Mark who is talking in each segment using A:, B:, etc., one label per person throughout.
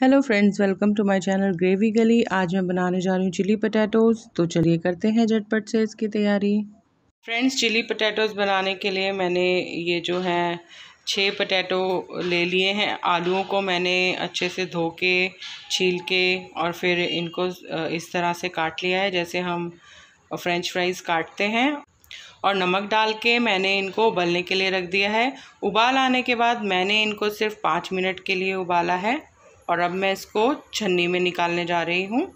A: hello friends welcome to my channel gravy गली आज मैं बनाने जा रही हूँ चिली पटैटोज़ तो चलिए करते हैं झटपट से इसकी तैयारी फ्रेंड्स चिली पटैटोज़ बनाने के लिए मैंने ये जो है छः पटैटो ले लिए हैं आलूओं को मैंने अच्छे से धो के छील के और फिर इनको इस तरह से काट लिया है जैसे हम फ्रेंच फ्राइज़ काटते हैं और नमक डाल के मैंने इनको उबलने के लिए रख दिया है उबाल आने के बाद मैंने इनको सिर्फ पाँच मिनट के लिए उबाला है और अब मैं इसको छन्नी में निकालने जा रही हूँ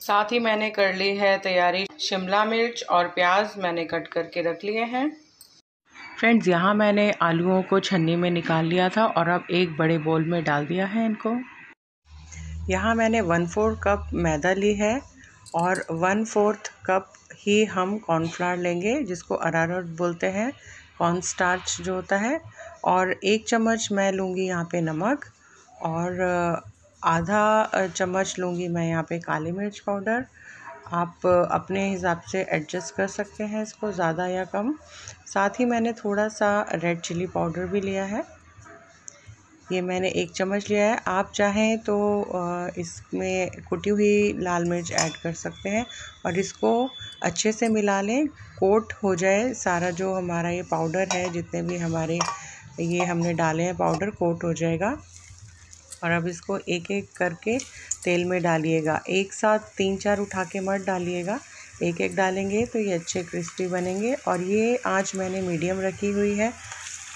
A: साथ ही मैंने कर ली है तैयारी शिमला मिर्च और प्याज मैंने कट करके रख लिए हैं फ्रेंड्स यहाँ मैंने आलूओं को छन्नी में निकाल लिया था और अब एक बड़े बोल में डाल दिया है इनको यहाँ मैंने वन फोर कप मैदा ली है और वन फोर्थ कप ही हम कॉर्नफ्लावर लेंगे जिसको अरारोट बोलते हैं कॉर्न स्टार्च जो होता है और एक चम्मच मैं लूँगी यहाँ पे नमक और आधा चम्मच लूँगी मैं यहाँ पे काली मिर्च पाउडर आप अपने हिसाब से एडजस्ट कर सकते हैं इसको ज़्यादा या कम साथ ही मैंने थोड़ा सा रेड चिल्ली पाउडर भी लिया है ये मैंने एक चम्मच लिया है आप चाहें तो इसमें कुटी हुई लाल मिर्च ऐड कर सकते हैं और इसको अच्छे से मिला लें कोट हो जाए सारा जो हमारा ये पाउडर है जितने भी हमारे ये हमने डाले हैं पाउडर कोट हो जाएगा और अब इसको एक एक करके तेल में डालिएगा एक साथ तीन चार उठा के मत डालिएगा एक एक डालेंगे तो ये अच्छे क्रिस्पी बनेंगे और ये आँच मैंने मीडियम रखी हुई है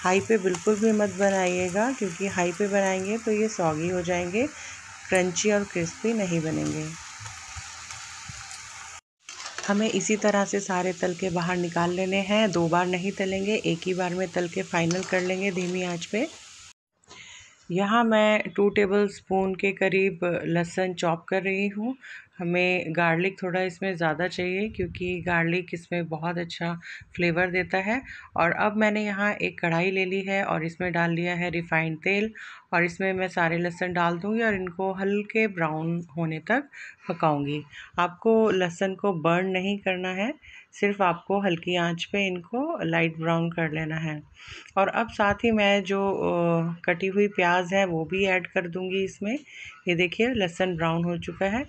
A: हाई पे बिल्कुल भी मत बनाइएगा क्योंकि हाई पे बनाएंगे तो ये सॉगी हो जाएंगे क्रंची और क्रिस्पी नहीं बनेंगे हमें इसी तरह से सारे तल के बाहर निकाल लेने हैं दो बार नहीं तलेंगे एक ही बार में तल के फाइनल कर लेंगे धीमी आँच पर यहाँ मैं टू टेबल स्पून के करीब लहसुन चॉप कर रही हूँ हमें गार्लिक थोड़ा इसमें ज़्यादा चाहिए क्योंकि गार्लिक इसमें बहुत अच्छा फ्लेवर देता है और अब मैंने यहाँ एक कढ़ाई ले ली है और इसमें डाल लिया है रिफाइंड तेल और इसमें मैं सारे लहसन डाल दूँगी और इनको हल्के ब्राउन होने तक पकाऊँगी आपको लहसन को बर्न नहीं करना है सिर्फ आपको हल्की आंच पे इनको लाइट ब्राउन कर लेना है और अब साथ ही मैं जो कटी हुई प्याज है वो भी ऐड कर दूँगी इसमें ये देखिए लहसन ब्राउन हो चुका है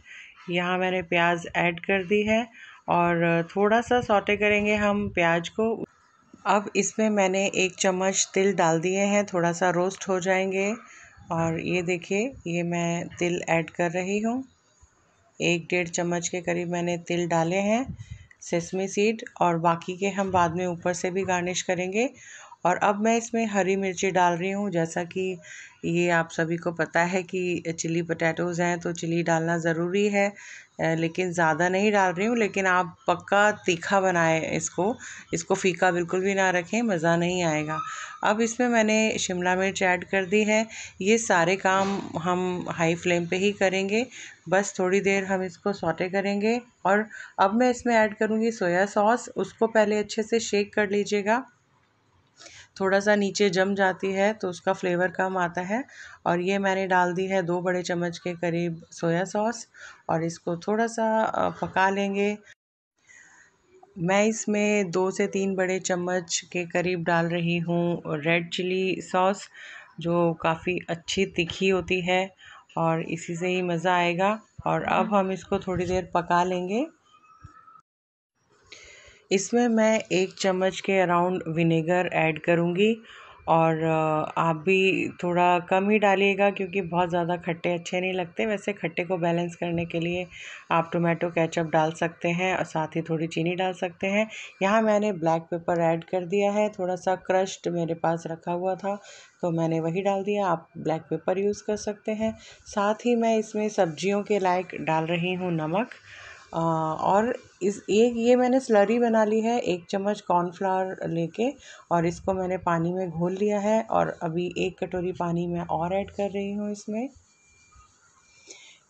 A: यहाँ मैंने प्याज ऐड कर दी है और थोड़ा सा सॉटे करेंगे हम प्याज को अब इसमें मैंने एक चम्मच तिल डाल दिए हैं थोड़ा सा रोस्ट हो जाएंगे और ये देखिए ये मैं तिल ऐड कर रही हूँ एक डेढ़ चम्मच के करीब मैंने तिल डाले हैं सेसमी सीड और बाकी के हम बाद में ऊपर से भी गार्निश करेंगे और अब मैं इसमें हरी मिर्ची डाल रही हूँ जैसा कि ये आप सभी को पता है कि चिली पटैटोज़ हैं तो चिली डालना ज़रूरी है लेकिन ज़्यादा नहीं डाल रही हूँ लेकिन आप पक्का तीखा बनाएं इसको इसको फीका बिल्कुल भी ना रखें मज़ा नहीं आएगा अब इसमें मैंने शिमला मिर्च ऐड कर दी है ये सारे काम हम हाई फ्लेम पे ही करेंगे बस थोड़ी देर हम इसको सौटे करेंगे और अब मैं इसमें ऐड करूँगी सोया सॉस उसको पहले अच्छे से शेक कर लीजिएगा थोड़ा सा नीचे जम जाती है तो उसका फ्लेवर कम आता है और ये मैंने डाल दी है दो बड़े चम्मच के करीब सोया सॉस और इसको थोड़ा सा पका लेंगे मैं इसमें दो से तीन बड़े चम्मच के करीब डाल रही हूँ रेड चिली सॉस जो काफ़ी अच्छी तीखी होती है और इसी से ही मज़ा आएगा और अब हम इसको थोड़ी देर पका लेंगे इसमें मैं एक चम्मच के अराउंड विनेगर ऐड करूँगी और आप भी थोड़ा कम ही डालिएगा क्योंकि बहुत ज़्यादा खट्टे अच्छे नहीं लगते वैसे खट्टे को बैलेंस करने के लिए आप टोमेटो केचप डाल सकते हैं और साथ ही थोड़ी चीनी डाल सकते हैं यहाँ मैंने ब्लैक पेपर ऐड कर दिया है थोड़ा सा क्रश्ड मेरे पास रखा हुआ था तो मैंने वही डाल दिया आप ब्लैक पेपर यूज़ कर सकते हैं साथ ही मैं इसमें सब्जियों के लायक डाल रही हूँ नमक और इस एक ये मैंने स्लरी बना ली है एक चम्मच कॉर्नफ्लावर लेके और इसको मैंने पानी में घोल लिया है और अभी एक कटोरी पानी मैं और ऐड कर रही हूँ इसमें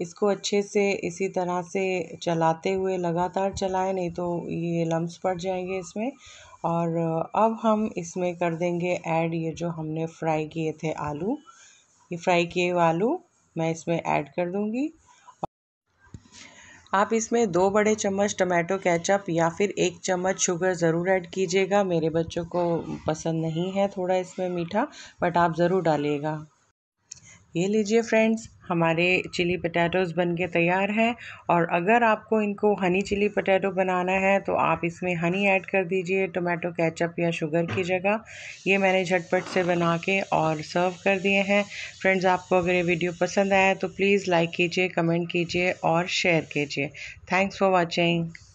A: इसको अच्छे से इसी तरह से चलाते हुए लगातार चलाएं नहीं तो ये लम्स पड़ जाएंगे इसमें और अब हम इसमें कर देंगे ऐड ये जो हमने फ्राई किए थे आलू ये फ्राई किए हुए आलू मैं इसमें ऐड कर दूँगी आप इसमें दो बड़े चम्मच टमाटो कैचअप या फिर एक चम्मच शुगर ज़रूर ऐड कीजिएगा मेरे बच्चों को पसंद नहीं है थोड़ा इसमें मीठा बट आप ज़रूर डालिएगा ये लीजिए फ्रेंड्स हमारे चिली पटैटोज़ बन के तैयार हैं और अगर आपको इनको हनी चिली पटैटो बनाना है तो आप इसमें हनी ऐड कर दीजिए टोमेटो केचप या शुगर की जगह ये मैंने झटपट से बना के और सर्व कर दिए हैं फ्रेंड्स आपको अगर ये वीडियो पसंद आया तो प्लीज़ लाइक कीजिए कमेंट कीजिए और शेयर कीजिए थैंक्स फॉर वॉचिंग